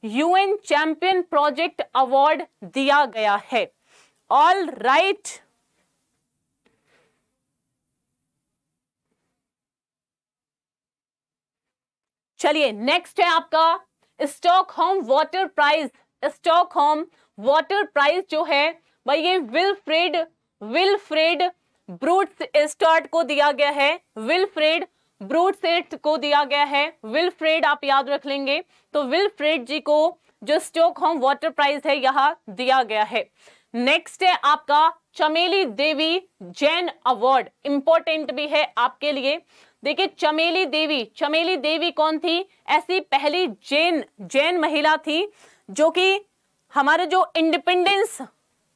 यूएन चैंपियन प्रोजेक्ट अवार्ड दिया गया है ऑल राइट चलिए नेक्स्ट है आपका Stockholm water prize Stockholm water prize जो है भाई ये विल फ्रेड ब्रूट स्टार्ट को दिया गया है विलफ्रेड ब्रूट सेट को दिया गया है विलफ्रेड आप याद रख लेंगे तो विलफ्रेड जी को जो स्टोक होम वाटर प्राइज है यहाँ दिया गया है नेक्स्ट है आपका चमेली देवी जैन अवार्ड इंपॉर्टेंट भी है आपके लिए देखिए चमेली देवी चमेली देवी कौन थी ऐसी पहली जैन जैन महिला थी जो कि हमारे जो इंडिपेंडेंस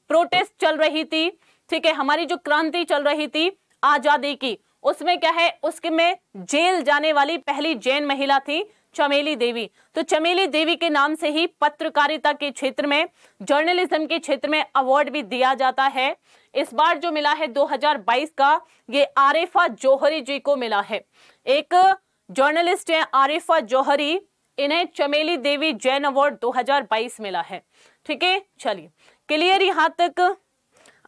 प्रोटेस्ट चल रही थी ठीक है हमारी जो क्रांति चल रही थी आजादी की उसमें क्या है उसके में जेल जाने वाली पहली जैन महिला थी चमेली देवी तो चमेली देवी के नाम से ही पत्रकारिता के क्षेत्र में जर्नलिज्म के क्षेत्र में अवार्ड भी दिया जाता है इस बार जो मिला है 2022 का ये आरिफा जौहरी जी को मिला है एक जर्नलिस्ट हैं आरिफा जौहरी इन्हें चमेली देवी जैन अवार्ड 2022 मिला है ठीक है चलिए क्लियर यहां तक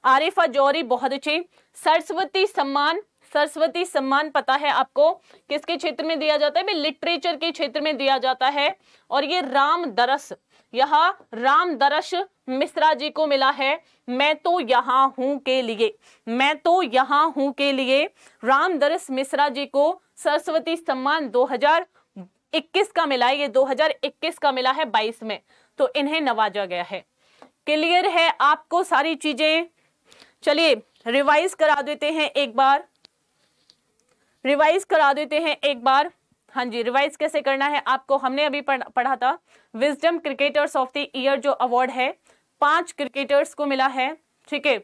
आरिफ अजौरी बहुत अच्छे सरस्वती सम्मान सरस्वती सम्मान पता है आपको किसके क्षेत्र में दिया जाता है लिटरेचर के क्षेत्र में दिया जाता है और ये राम दरस यह राम दरस मिश्रा जी को मिला है मैं तो यहाँ हूं के लिए मैं तो यहाँ हूं के लिए राम दरस मिश्रा जी को सरस्वती सम्मान 2021 का मिला है ये 2021 का मिला है 22 में तो इन्हें नवाजा गया है क्लियर है आपको सारी चीजें चलिए रिवाइज करा देते हैं एक बार रिवाइज करा देते हैं एक बार हाँ जी रिवाइज कैसे करना है आपको हमने अभी पढ़ा था Wisden cricketers of the year जो अवार्ड है पांच क्रिकेटर्स को मिला है ठीक है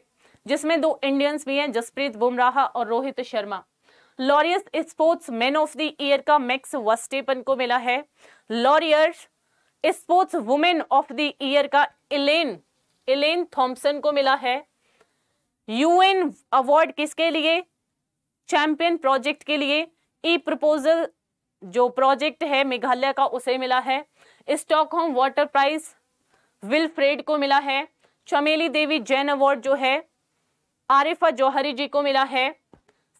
जिसमें दो इंडियंस भी हैं जसप्रीत बुमराह और Rohit Sharma Laureus sportsman of the year का मैक्स वस्टेपन को मिला है Laureus sportswoman of the year का इलेन इलेन थॉम्पसन को मिला है यूएन अवार्ड किसके लिए चैंपियन प्रोजेक्ट के लिए ई प्रपोजल जो प्रोजेक्ट है मेघालय का उसे मिला है स्टॉकहोम वाटर प्राइज विलफ्रेड को मिला है चमेली देवी जैन अवार्ड जो है आरिफा जौहरी जी को मिला है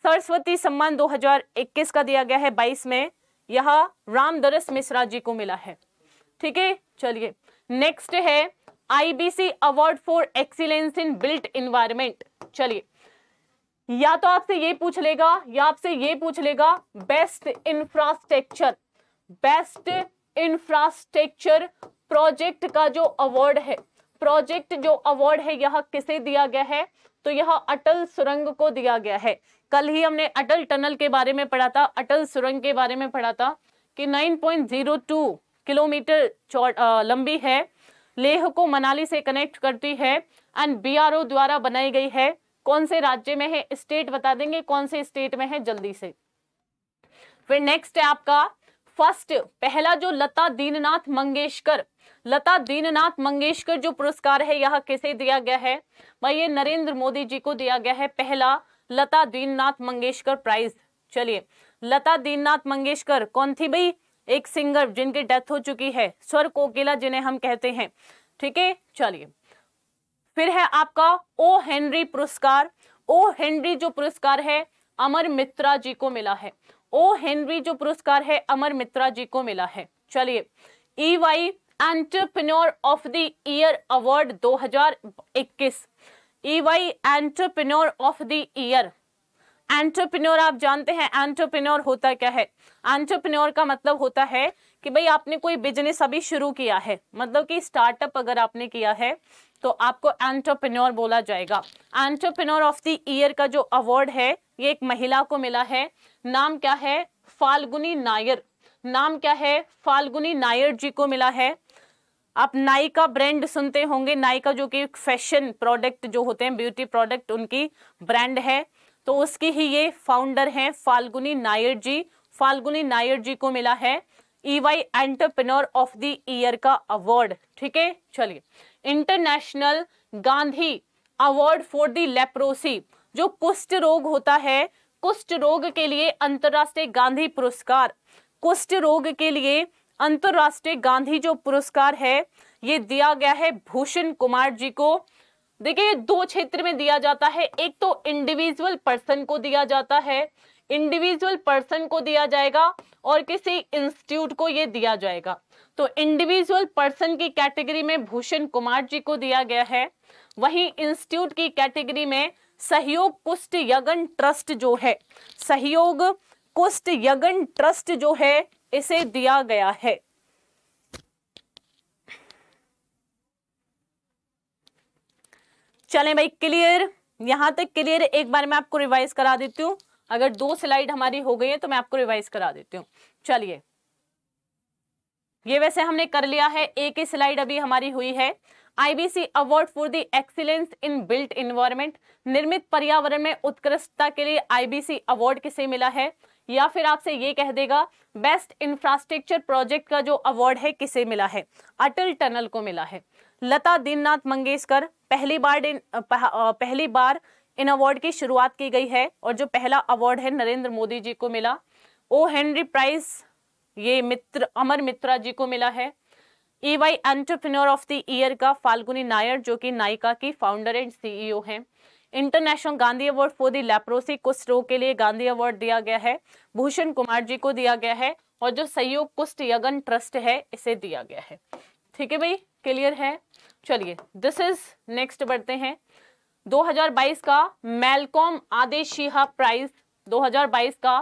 सरस्वती सम्मान 2021 का दिया गया है 22 में यह रामदरस मिश्रा जी को मिला है ठीक है चलिए नेक्स्ट है IBC award for excellence in built environment चलिए या तो आपसे ये पूछ लेगा या आपसे ये पूछ लेगा best infrastructure best infrastructure project का जो अवार्ड है प्रोजेक्ट जो अवार्ड है यह किसे दिया गया है तो यह अटल सुरंग को दिया गया है कल ही हमने अटल टनल के बारे में पढ़ा था अटल सुरंग के बारे में पढ़ा था कि 9.02 किलोमीटर लंबी है लेह को मनाली से कनेक्ट करती है एंड बीआरओ द्वारा बनाई गई है कौन से राज्य में है स्टेट बता देंगे कौन से स्टेट में है जल्दी से फिर नेक्स्ट है आपका फर्स्ट पहला जो लता दीननाथ मंगेशकर लता दीननाथ मंगेशकर जो पुरस्कार है यह किसे दिया गया है भाई ये नरेंद्र मोदी जी को दिया गया है पहला लता दीननाथ मंगेशकर प्राइज चलिए लता दीननाथ मंगेशकर कौन थी भाई एक सिंगर जिनकी डेथ हो चुकी है स्वर कोकिला जिन्हें हम कहते हैं ठीक है चलिए फिर है आपका ओ हेनरी पुरस्कार ओ हेनरी जो पुरस्कार है अमर मित्रा जी को मिला है ओ हेनरी जो पुरस्कार है अमर मित्रा जी को मिला है चलिए E Y entrepreneur of the year award 2021 E Y entrepreneur of the year entrepreneur आप जानते हैं एंटरप्रेन्योर होता क्या है एंटरप्रेन्योर का मतलब होता है कि भाई आपने कोई बिजनेस अभी शुरू किया है मतलब कि स्टार्टअप अगर आपने किया है तो आपको एंटरप्रेन्योर बोला जाएगा एंटरप्रेन्योर ऑफ द ईयर का जो अवार्ड है ये एक महिला को मिला है नाम क्या है फाल्गुनी नायर नाम क्या है फाल्गुनी नायर जी को मिला है आप नाइका ब्रांड सुनते होंगे नाइका जो कि फैशन प्रोडक्ट जो होते हैं ब्यूटी प्रोडक्ट उनकी ब्रांड है तो उसके ही ये फाउंडर हैं फाल्गुनी नायर जी फाल्गुनी नायर जी को मिला है EY entrepreneur of the year का अवार्ड ठीक है चलिए international Gandhi award for the leprosy जो कुष्ठ रोग होता है कुष्ठ रोग के लिए अंतर्राष्ट्रीय गांधी पुरस्कार कुष्ठ रोग के लिए अंतर्राष्ट्रीय गांधी जो पुरस्कार है ये दिया गया है भूषण कुमार जी को देखिए ये दो क्षेत्र में दिया जाता है एक तो इंडिविजुअल पर्सन को दिया जाता है इंडिविजुअल पर्सन को दिया जाएगा और किसी इंस्टीट्यूट को ये दिया जाएगा तो इंडिविजुअल पर्सन की कैटेगरी में भूषण कुमार जी को दिया गया है वहीं इंस्टीट्यूट की कैटेगरी में सहयोग कुष्ट यगन ट्रस्ट जो है सहयोग कुष्ट यगन ट्रस्ट जो है इसे दिया गया है चलें भाई क्लियर यहाँ तक क्लियर एक बार मैं आपको रिवाइज करा देती हूँ अगर दो स्लाइड हमारी हो गई है तो मैं आपको रिवाइज करा देती हूँ चलिए ये वैसे हमने कर लिया है एक ही स्लाइड अभी हमारी हुई है IBC award for the excellence in built environment निर्मित पर्यावरण में उत्कृष्टता के लिए आईबीसी अवार्ड किसे मिला है या फिर आपसे ये कह देगा बेस्ट इंफ्रास्ट्रक्चर प्रोजेक्ट का जो अवार्ड है किसे मिला है अटल टनल को मिला है लता दीननाथ मंगेशकर पहली बार इन पहली बार इन अवार्ड की शुरुआत की गई है और जो पहला अवार्ड है नरेंद्र मोदी जी को मिला ओ हेनरी प्राइस ये मित्र अमर मित्रा जी को मिला है E Y entrepreneur of the year का फाल्गुनी नायर जो कि नायिका की फाउंडर एंड सीईओ हैं international Gandhi award for the leprosy कुष्ठ रोग के लिए गांधी अवार्ड दिया गया है भूषण कुमार जी को दिया गया है और जो सहयोग कुष्ठ यगन ट्रस्ट है इसे दिया गया है ठीक है भाई क्लियर है चलिए दिस इज नेक्स्ट बढ़ते हैं 2022 का मेलकॉम आदेशिहा प्राइज 2022 का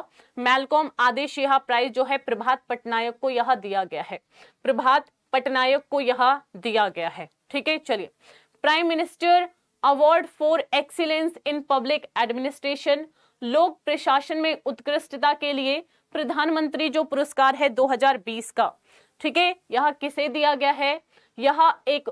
मेलकॉम आदेशिहा प्राइज जो है प्रभात पटनायक को यह दिया गया है प्रभात पटनायक को यह दिया गया है ठीक है चलिए prime minister award for excellence in public administration लोक प्रशासन में उत्कृष्टता के लिए प्रधानमंत्री जो पुरस्कार है 2020 का ठीक है यह किसे दिया गया है यह एक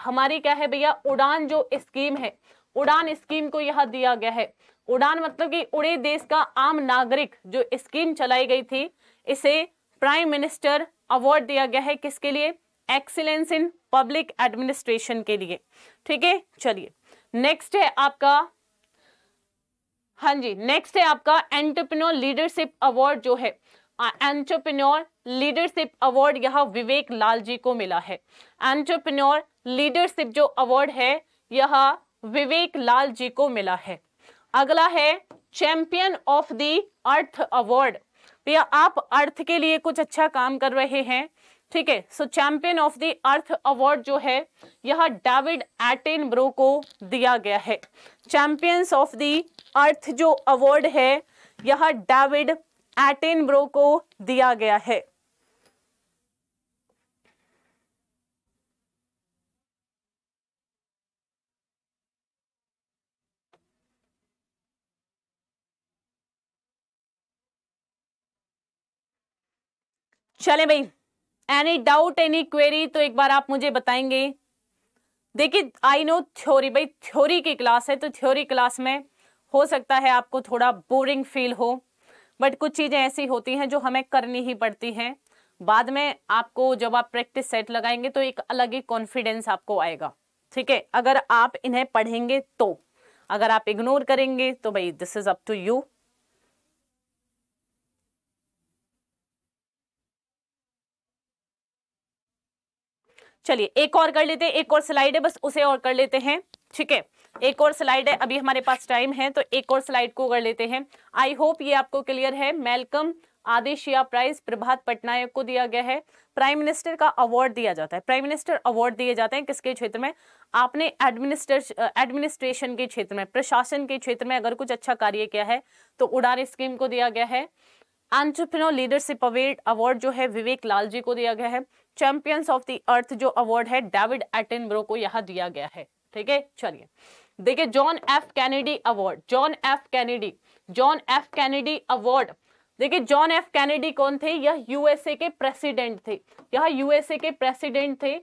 हमारी क्या है भैया उड़ान जो स्कीम है उड़ान स्कीम को यह दिया गया है उड़ान मतलब कि उड़े देश का आम नागरिक जो स्कीम चलाई गई थी इसे प्राइम मिनिस्टर अवार्ड दिया गया है किसके लिए एक्सीलेंस इन पब्लिक एडमिनिस्ट्रेशन के लिए ठीक है चलिए नेक्स्ट है आपका हाँ जी नेक्स्ट है आपका एंटरप्रेन्योर लीडरशिप अवार्ड जो है एंटरप्रेन्योर लीडरशिप अवार्ड यह विवेक लाल जी को मिला है एंटरप्रेन्योर लीडरशिप जो अवार्ड है यह विवेक लाल जी को मिला है अगला है champion of the earth award भैया आप अर्थ के लिए कुछ अच्छा काम कर रहे हैं ठीक है so champion of the earth award जो है यह डेविड एटेन ब्रो को दिया गया है चैंपियंस ऑफ द अर्थ जो अवार्ड है यह डेविड एटेन ब्रो को दिया गया है चले भाई एनी डाउट एनी क्वेरी तो एक बार आप मुझे बताएंगे देखिए आई नो थ्योरी भाई थ्योरी की क्लास है तो थ्योरी क्लास में हो सकता है आपको थोड़ा बोरिंग फील हो बट कुछ चीज़ें ऐसी होती हैं जो हमें करनी ही पड़ती हैं बाद में आपको जब आप प्रैक्टिस सेट लगाएंगे तो एक अलग ही कॉन्फिडेंस आपको आएगा ठीक है अगर आप इन्हें पढ़ेंगे तो अगर आप इग्नोर करेंगे तो भाई this is up to you चलिए एक और कर लेते हैं एक और स्लाइड है बस उसे और कर लेते हैं ठीक है एक और स्लाइड है अभी हमारे पास टाइम है तो एक और स्लाइड को कर लेते हैं आई होप ये आपको क्लियर है मेलकम आदिशिया प्राइज प्रभात पटनायक को दिया गया है प्राइम मिनिस्टर का अवार्ड दिया जाता है प्राइम मिनिस्टर अवार्ड दिए जाते हैं किसके क्षेत्र में आपने एडमिनिस्टर एडमिनिस्ट्रेशन के क्षेत्र में प्रशासन के क्षेत्र में अगर कुछ अच्छा कार्य किया है तो उड़ान स्कीम को दिया गया है एंट्रप्रनोर लीडरशिप अवार्ड अवार्ड जो है विवेक लाल जी को दिया गया है चैंपियंस ऑफ द अर्थ जो अवार्ड है डेविड एटेनब्रो को यहाँ दिया गया है ठीक है चलिए देखिए John F Kennedy award John F Kennedy John F Kennedy award देखिए जॉन एफ कैनेडी कौन थे यह यूएसए के प्रेसिडेंट थे यह यूएसए के प्रेसिडेंट थे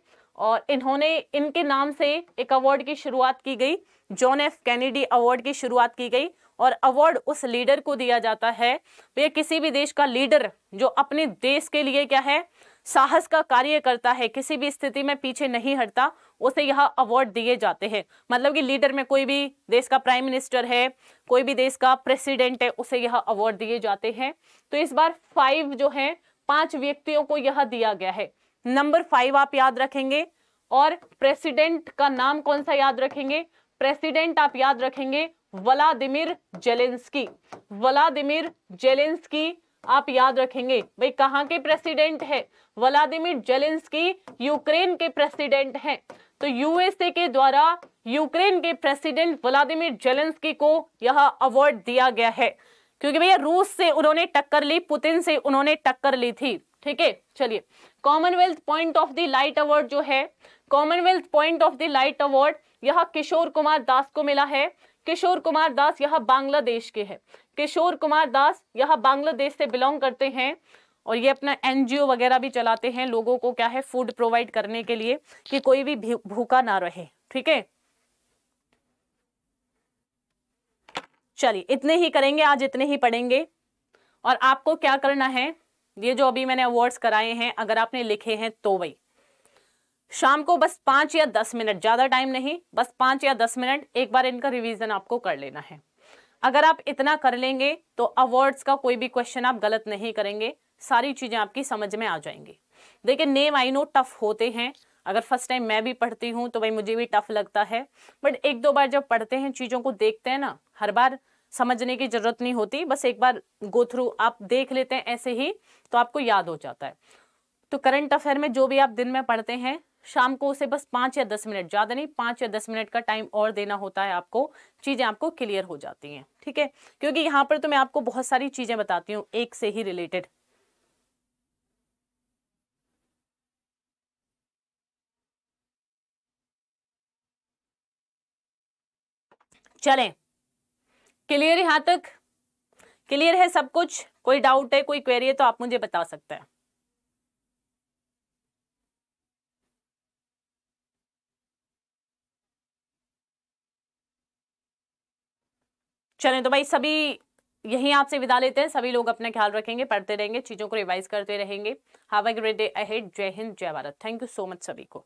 और इन्होंने इनके नाम से एक अवार्ड की शुरुआत की गई जॉन एफ कैनेडी अवार्ड की शुरुआत की गई और अवार्ड उस लीडर को दिया जाता है तो यह किसी भी देश का लीडर जो अपने देश के लिए क्या है साहस का कार्य करता है किसी भी स्थिति में पीछे नहीं हटता उसे यह अवार्ड दिए जाते हैं मतलब कि लीडर में कोई भी देश का प्राइम मिनिस्टर है कोई भी देश का प्रेसिडेंट है उसे यह अवार्ड दिए जाते हैं तो इस बार फाइव जो है पांच व्यक्तियों को यह दिया गया है नंबर फाइव आप याद रखेंगे और प्रेसिडेंट का नाम कौन सा याद रखेंगे प्रेसिडेंट आप याद रखेंगे व्लादिमिर जेलेंस्की व्लादिमिर जेलेंस्की आप याद रखेंगे भाई कहाँ के प्रेसिडेंट है व्लादिमिर जेलेंस्की यूक्रेन के प्रेसिडेंट हैं तो यूएसए के द्वारा यूक्रेन के प्रेसिडेंट व्लादिमिर जेलेंस्की को यह अवार्ड दिया गया है क्योंकि भैया रूस से उन्होंने टक्कर ली पुतिन से उन्होंने टक्कर ली थी ठीक है चलिए Commonwealth point of the light award जो है Commonwealth point of the light award यह किशोर कुमार दास को मिला है किशोर कुमार दास यह बांग्लादेश के है किशोर कुमार दास यह बांग्लादेश से बिलोंग करते हैं और ये अपना एनजीओ वगैरह भी चलाते हैं लोगों को क्या है फूड प्रोवाइड करने के लिए कि कोई भी भूखा ना रहे ठीक है चलिए इतने ही करेंगे आज इतने ही पढ़ेंगे और आपको क्या करना है ये जो अभी मैंने अवार्ड्स कराए हैं अगर आपने लिखे हैं तो वही शाम को बस पांच या दस मिनट ज़्यादा टाइम नहीं बस पांच या दस मिनट एक बार इनका रिवीजन आपको कर लेना है अगर आप इतना कर लेंगे तो अवार्ड्स का कोई भी क्वेश्चन आप गलत नहीं करेंगे सारी चीज़ें आपकी समझ में आ जाएंगी देखिए नेम आई नो टफ होते हैं अगर फर्स्ट टाइम मैं भी पढ़ती हूँ तो भाई मुझे भी टफ लगता है बट एक दो बार जब पढ़ते हैं चीज़ों को देखते हैं ना हर बार समझने की ज़रूरत नहीं होती बस एक बार गो थ्रू आप देख लेते हैं ऐसे ही तो आपको याद हो जाता है तो करंट अफेयर में जो भी आप दिन में पढ़ते हैं शाम को उसे बस पांच या दस मिनट ज़्यादा नहीं पांच या दस मिनट का टाइम और देना होता है आपको चीज़ें आपको क्लियर हो जाती हैं ठीक है क्योंकि यहाँ पर तो मैं आपको बहुत सारी चीज़ें बताती हूँ एक से ही रिलेटेड चले क्लियर यहां तक क्लियर है सब कुछ कोई डाउट है कोई क्वेरी है तो आप मुझे बता सकते हैं चलें तो भाई सभी यहीं आपसे विदा लेते हैं सभी लोग अपना ख्याल रखेंगे पढ़ते रहेंगे चीज़ों को रिवाइज करते रहेंगे have a great day ahead जय हिंद जय Bharat thank you so much सभी को